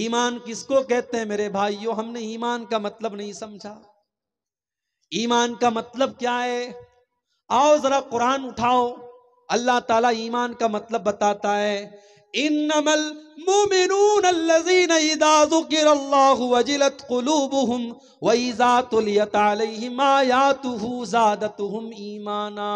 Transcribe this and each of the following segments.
ईमान किसको कहते हैं मेरे भाइयों हमने ईमान का मतलब नहीं समझा ईमान का मतलब क्या है आओ जरा कुरान उठाओ अल्लाह ताला ईमान का मतलब बताता है इन्नमल मुमिनून अल्लज़ीन इज़ा ज़ुकिर अल्लाहु वजिलत कुलूबुहुम व इज़ा तुलियत अलैहिम आयातुहु ज़ादतुहुम ईमाना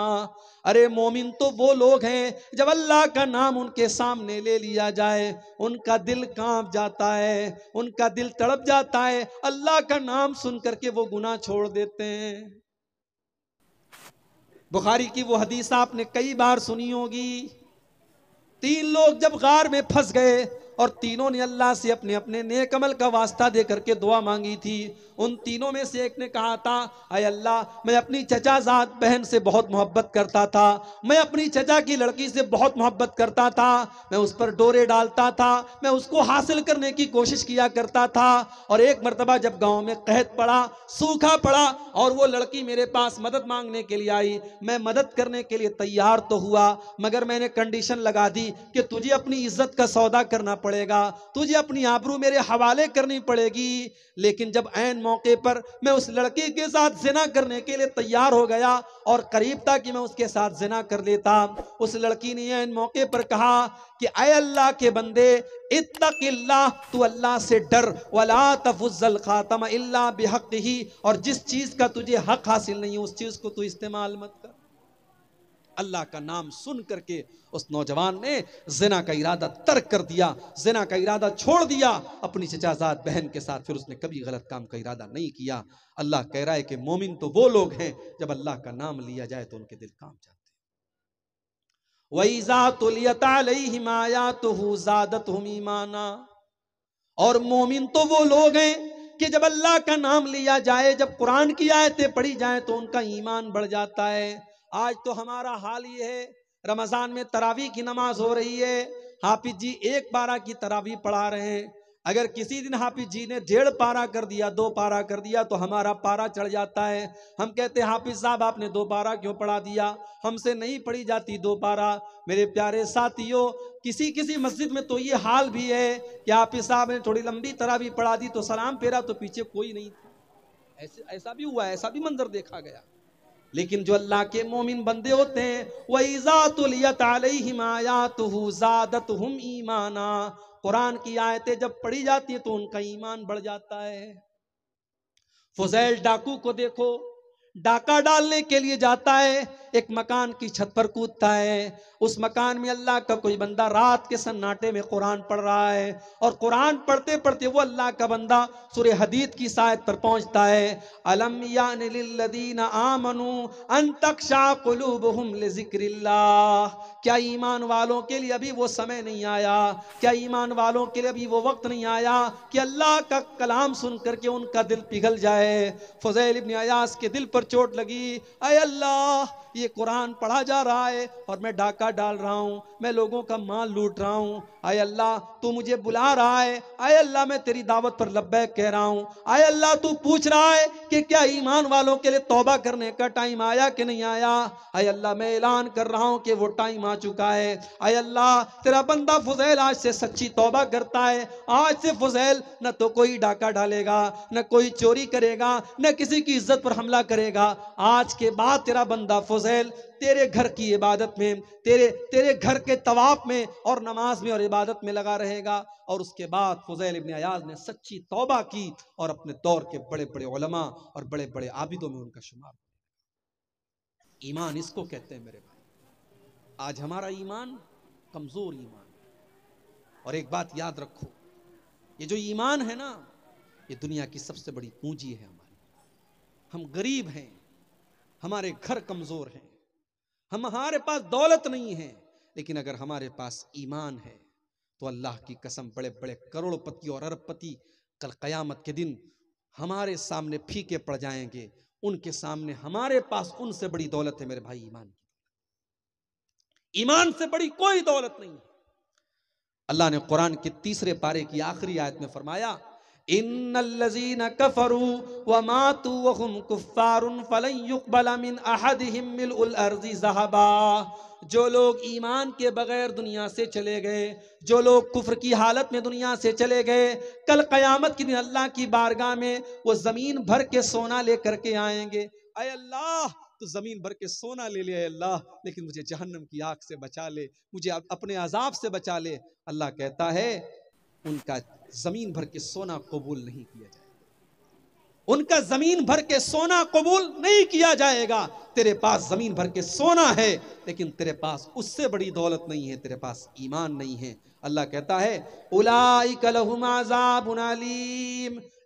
अरे मोमिन तो वो लोग हैं जब अल्लाह का नाम उनके सामने ले लिया जाए उनका दिल कांप जाता है उनका दिल तड़प जाता है अल्लाह का नाम सुन करके वो गुनाह छोड़ देते हैं बुखारी की वो हदीस आपने कई बार सुनी होगी तीन लोग जब गार में फंस गए और तीनों ने अल्लाह से अपने अपने नेकमल का वास्ता दे करके दुआ मांगी थी उन तीनों में से एक ने कहा था अय अल्लाह मैं अपनी चचाजाद बहन से बहुत मोहब्बत करता था मैं अपनी चचा की लड़की से बहुत मोहब्बत करता था मैं उस पर डोरे डालता था मैं उसको हासिल करने की कोशिश किया करता था और एक मरतबा जब गाँव में कहत पड़ा सूखा पड़ा और वो लड़की मेरे पास मदद मांगने के लिए आई मैं मदद करने के लिए तैयार तो हुआ मगर मैंने कंडीशन लगा दी कि तुझे अपनी इज्जत का सौदा करना पड़ा पड़ेगा तुझे अपनी आबरू मेरे हवाले करनी पड़ेगी लेकिन जब ऐन मौके पर मैं उस लड़के के साथ जिना करने के लिए तैयार हो गया और करीब था कि मैं उसके साथ जिना कर लेता उस लड़की ने ऐन मौके पर कहा कि अय अल्लाह के बंदे इतना तू अल्लाह से डर वाला तफुजल खातम अल्लाह बेहक ही और जिस चीज़ का तुझे हक हासिल नहीं है उस चीज़ को तू इस्तेमाल मत कर अल्लाह का नाम सुन करके उस नौजवान ने जिना का इरादा तर्क कर दिया जिना का इरादा छोड़ दिया अपनी चचाजाद बहन के साथ फिर उसने कभी गलत काम का इरादा नहीं किया अल्लाह कह रहा है कि मोमिन तो वो लोग हैं जब अल्लाह का नाम लिया जाए तो उनके दिल काम जाते और मोमिन तो वो लोग हैं कि जब अल्लाह का नाम लिया जाए जब कुरान की आयतें पढ़ी जाए तो उनका ईमान बढ़ जाता है आज तो हमारा हाल ये है रमजान में तरावी की नमाज हो रही है हाफिज जी एक पारा की तरावी पढ़ा रहे हैं अगर किसी दिन हाफिज जी ने डेढ़ पारा कर दिया दो पारा कर दिया तो हमारा पारा चढ़ जाता है हम कहते हैं हाफिज साहब आपने दो पारा क्यों पढ़ा दिया हमसे नहीं पढ़ी जाती दो पारा मेरे प्यारे साथियों किसी किसी मस्जिद में तो ये हाल भी है कि हाफिज साहब ने थोड़ी लंबी तरह भी पढ़ा दी तो सलाम फेरा तो पीछे कोई नहीं ऐसे ऐसा भी हुआ ऐसा भी मंजर देखा गया लेकिन जो अल्लाह के मोमिन बंदे होते हैं वही ज़ातुलियत आलत ज़ादत हम ईमाना कुरान की आयतें जब पढ़ी जाती है तो उनका ईमान बढ़ जाता है फुजैल डाकू को देखो डाका डालने के लिए जाता है एक मकान की छत पर कूदता है उस मकान में अल्लाह का कोई बंदा रात के सन्नाटे में कुरान पढ़ रहा है और कुरान पढ़ते पढ़ते वो अल्लाह का बंदा सूर्य हदीत की शायद पर पहुंचता है अलम यादीन क्या ईमान वालों के लिए अभी वो समय नहीं आया क्या ईमान वालों के लिए अभी वो वक्त नहीं आया कि अल्लाह का कलाम सुन करके उनका दिल पिघल जाए फजैल इब्न अयास के दिल पर चोट लगी अय अल्लाह ये कुरान पढ़ा जा रहा है और मैं डाका डाल रहा हूँ मैं लोगों का माल लूट रहा हूँ आय अल्लाह तू मुझे बुला रहा है आय अल्लाह मैं तेरी दावत पर लब्बै कह रहा हूँ आय अल्लाह तू पूछ रहा है कि क्या ईमान वालों के लिए तोबा करने का टाइम आया कि नहीं आया आय अल्लाह मैं ऐलान कर रहा हूँ कि वो टाइम आ चुका है आय अल्लाह तेरा बंदा फुजैल आज से सच्ची तोबा करता है आज से फुजैल न तो कोई डाका डालेगा न कोई चोरी करेगा न किसी की इज्जत पर हमला करेगा आज के बाद तेरा बंदा फ़ज़ैल तेरे घर की इबादत में तेरे तेरे घर के तवाफ़ में और नमाज में और इबादत में लगा रहेगा और उसके बाद फ़ज़ैल इबन अयाज ने सच्ची तौबा की और अपने दौर के बड़े बड़े उलमा और बड़े बड़े आबिदों में उनका शुमार ईमान इसको कहते हैं मेरे भाई आज हमारा ईमान कमज़ोर ईमान और एक बात याद रखो ये जो ईमान है ना ये दुनिया की सबसे बड़ी पूंजी है हमारी हम गरीब हैं हमारे घर कमजोर हैं हम हमारे पास दौलत नहीं है लेकिन अगर हमारे पास ईमान है तो अल्लाह की कसम बड़े बड़े करोड़पति और अरबपति कल क़यामत के दिन हमारे सामने फीके पड़ जाएंगे उनके सामने हमारे पास उनसे बड़ी दौलत है मेरे भाई ईमान की ईमान से बड़ी कोई दौलत नहीं है अल्लाह ने कुरान के तीसरे पारे की आखिरी आयत में फरमाया इन लजीन कफरू व मातू वम कुफ़ारुन फ़लयुकबलामिन अहद हिमिल अर्जी जहाबा जो लोग ईमान के बगैर दुनिया से चले गए जो लोग कुफर की हालत में दुनिया से चले गए कल क़यामत के दिन अल्लाह की बारगाह में वो ज़मीन भर के सोना ले करके आएंगे अय अल्लाह तो ज़मीन भर के सोना ले ले अल्लाह लेकिन मुझे जहन्नम की आग से बचा ले मुझे अपने अजाब से बचा ले अल्लाह कहता है उनका जमीन भर के सोना कबूल नहीं किया जाएगा उनका जमीन भर के सोना कबूल नहीं किया जाएगा तेरे पास जमीन भर के सोना है लेकिन तेरे पास उससे बड़ी दौलत नहीं है तेरे पास ईमान नहीं है अल्लाह कहता है उलाई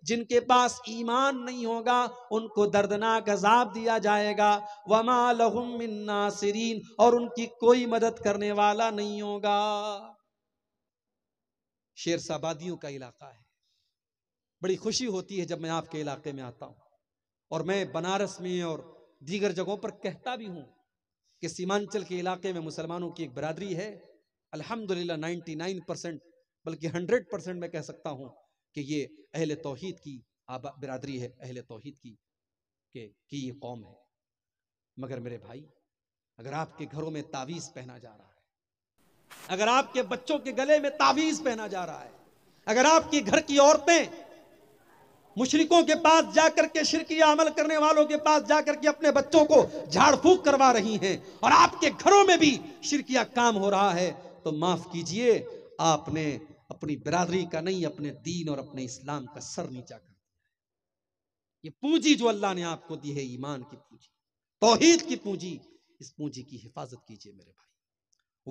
जिनके पास ईमान नहीं होगा उनको दर्दनाक अजाब दिया जाएगा वमा लहुम नासरीन और उनकी कोई मदद करने वाला नहीं होगा शेर शाबादियों का इलाका है बड़ी खुशी होती है जब मैं आपके इलाके में आता हूँ और मैं बनारस में और दीगर जगहों पर कहता भी हूँ कि सीमांचल के इलाके में मुसलमानों की एक बरादरी है अल्हम्दुलिल्लाह 99 परसेंट बल्कि 100 परसेंट मैं कह सकता हूँ कि ये अहल तोहद की बरादरी है अहल तोहद की के की ये कौम है मगर मेरे भाई अगर आपके घरों में तावीज़ पहना जा रहा है अगर आपके बच्चों के गले में तावीज पहना जा रहा है अगर आपकी घर की औरतें मुशरकों के पास जाकर के शिरकिया अमल करने वालों के पास जाकर के अपने बच्चों को झाड़ फूक करवा रही हैं और आपके घरों में भी शिरकिया काम हो रहा है तो माफ कीजिए आपने अपनी बिरादरी का नहीं अपने दीन और अपने इस्लाम का सर नीचा कर दिया ये पूंजी जो अल्लाह ने आपको दी है ईमान की पूंजी तोहीद की पूंजी इस पूंजी की हिफाजत कीजिए मेरे भाई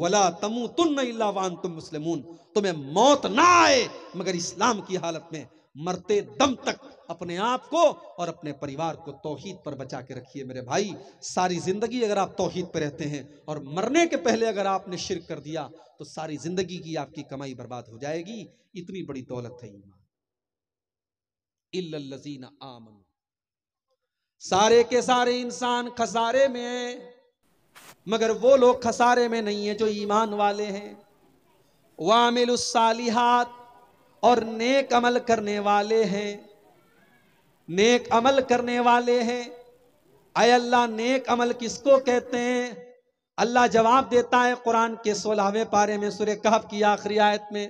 वला तमु तुन वान तुम मुस्लिम तुम्हें मौत ना आए मगर इस्लाम की हालत में मरते दम तक अपने आप को और अपने परिवार को तोहहीद पर बचा के रखिए मेरे भाई सारी ज़िंदगी अगर आप तोहहीद पर रहते हैं और मरने के पहले अगर आपने शिरक कर दिया तो सारी ज़िंदगी की आपकी कमाई बर्बाद हो जाएगी इतनी बड़ी दौलत है ईमान इल्लजीना आमन सारे के सारे इंसान खसारे में मगर वो लोग खसारे में नहीं है जो ईमान वाले हैं सालिहात और नेक अमल करने वाले हैं नेक अमल करने वाले हैं अय अल्लाह नेक अमल किसको कहते हैं अल्लाह जवाब देता है कुरान के सोलहवें पारे में सुर कहब की आखिरी आयत में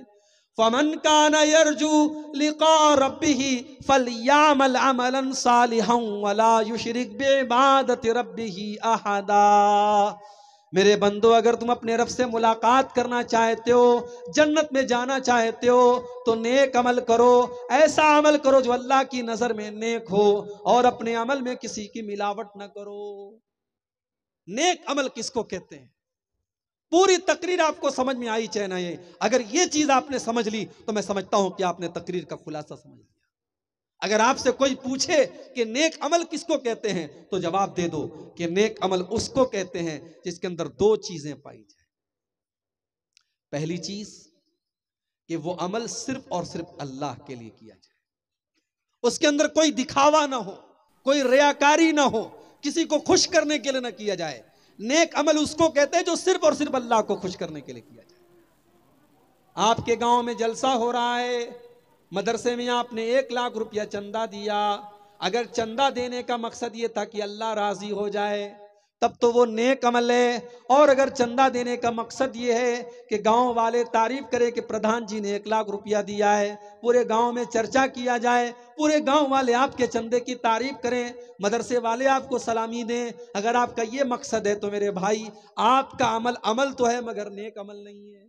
كان يرجو لقاء ربه فليعمل عملا صالحا ولا يشرك बेबादत ربه अहदा मेरे बंदो अगर तुम अपने रब से मुलाकात करना चाहते हो जन्नत में जाना चाहते हो तो नेक अमल करो ऐसा अमल करो जो अल्लाह की नज़र में नेक हो और अपने अमल में किसी की मिलावट न करो नेक अमल किसको कहते हैं पूरी तकरीर आपको समझ में आई चैन आई अगर ये चीज आपने समझ ली तो मैं समझता हूं कि आपने तकरीर का खुलासा समझ लिया अगर आपसे कोई पूछे कि नेक अमल किसको कहते हैं तो जवाब दे दो कि नेक अमल उसको कहते हैं जिसके अंदर दो चीजें पाई जाए पहली चीज कि वो अमल सिर्फ और सिर्फ अल्लाह के लिए किया जाए उसके अंदर कोई दिखावा ना हो कोई रियाकारी ना हो किसी को खुश करने के लिए ना किया जाए नेक अमल उसको कहते हैं जो सिर्फ और सिर्फ अल्लाह को खुश करने के लिए किया जाए आपके गांव में जलसा हो रहा है मदरसे में आपने एक लाख रुपया चंदा दिया अगर चंदा देने का मकसद ये था कि अल्लाह राजी हो जाए तब तो वो नेक अमल है और अगर चंदा देने का मकसद ये है कि गांव वाले तारीफ करें कि प्रधान जी ने एक लाख रुपया दिया है पूरे गांव में चर्चा किया जाए पूरे गांव वाले आपके चंदे की तारीफ करें मदरसे वाले आपको सलामी दें अगर आपका ये मकसद है तो मेरे भाई आपका अमल अमल तो है मगर नेक अमल नहीं है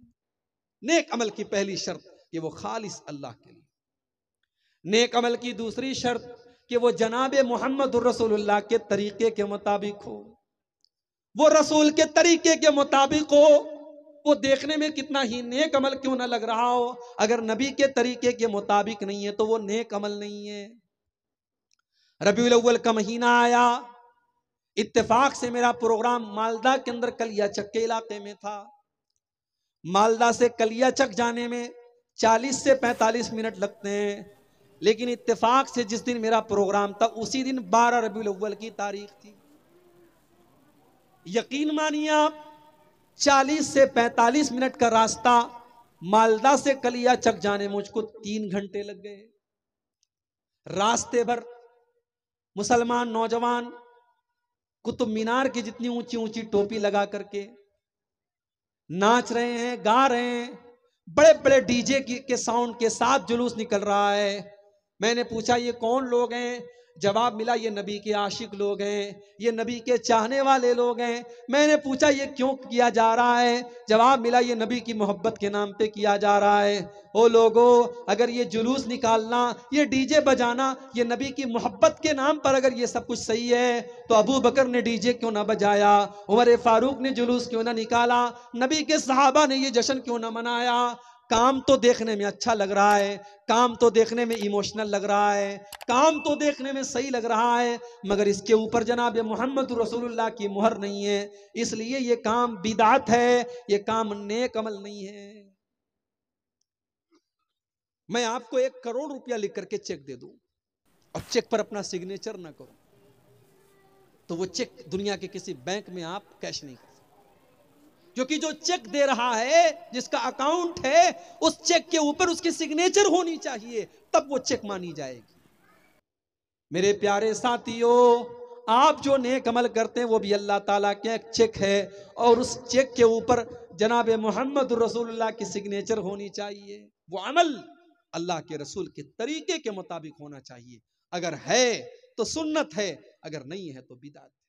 नेक अमल की पहली शर्त कि वो खालिश अल्लाह के लिए नेक अमल की दूसरी शर्त कि वो जनाब मोहम्मद रसोल्ला के तरीके के मुताबिक हो वो रसूल के तरीके के मुताबिक हो वो देखने में कितना ही नेक अमल क्यों ना लग रहा हो अगर नबी के तरीके के मुताबिक नहीं है तो वो नेक अमल नहीं है रबी अव्वल का महीना आया इत्तेफाक से मेरा प्रोग्राम मालदा के अंदर कलियाचक के इलाके में था मालदा से कलियाचक जाने में 40 से 45 मिनट लगते हैं लेकिन इत्तेफाक से जिस दिन मेरा प्रोग्राम था उसी दिन 12 रबी अव्वल की तारीख थी यकीन मानिए आप 40 से 45 मिनट का रास्ता मालदा से कलिया चक जाने मुझको तीन घंटे लग गए रास्ते भर मुसलमान नौजवान कुतुब मीनार की जितनी ऊंची ऊंची टोपी लगा करके नाच रहे हैं गा रहे हैं बड़े बड़े डीजे के साउंड के साथ जुलूस निकल रहा है मैंने पूछा ये कौन लोग हैं जवाब मिला ये नबी के आशिक लोग हैं ये नबी के चाहने वाले लोग हैं मैंने पूछा ये क्यों किया जा रहा है जवाब मिला ये नबी की मोहब्बत के नाम पे किया जा रहा है ओ लोगों अगर ये जुलूस निकालना ये डीजे बजाना ये नबी की मोहब्बत के नाम पर अगर ये सब कुछ सही है तो अबू बकर ने डीजे क्यों ना बजाया उमर फारूक ने जुलूस क्यों ना निकाला नबी के सहाबा ने ये जश्न क्यों ना मनाया काम तो देखने में अच्छा लग रहा है काम तो देखने में इमोशनल लग रहा है काम तो देखने में सही लग रहा है मगर इसके ऊपर जनाब मोहम्मद रसूलुल्लाह की मुहर नहीं है इसलिए ये काम बिदात है ये काम नेक अमल नहीं है मैं आपको एक करोड़ रुपया लिख करके चेक दे दूं और चेक पर अपना सिग्नेचर ना करो तो वो चेक दुनिया के किसी बैंक में आप कैश नहीं कर क्योंकि जो चेक दे रहा है जिसका अकाउंट है उस चेक के ऊपर उसकी सिग्नेचर होनी चाहिए तब वो चेक मानी जाएगी मेरे प्यारे साथियों आप जो नेक अमल करते हैं वो भी अल्लाह ताला के एक चेक है और उस चेक के ऊपर जनाब मोहम्मद रसूलुल्लाह की सिग्नेचर होनी चाहिए वो अमल अल्लाह के रसूल के तरीके के मुताबिक होना चाहिए अगर है तो सुन्नत है अगर नहीं है तो बिदात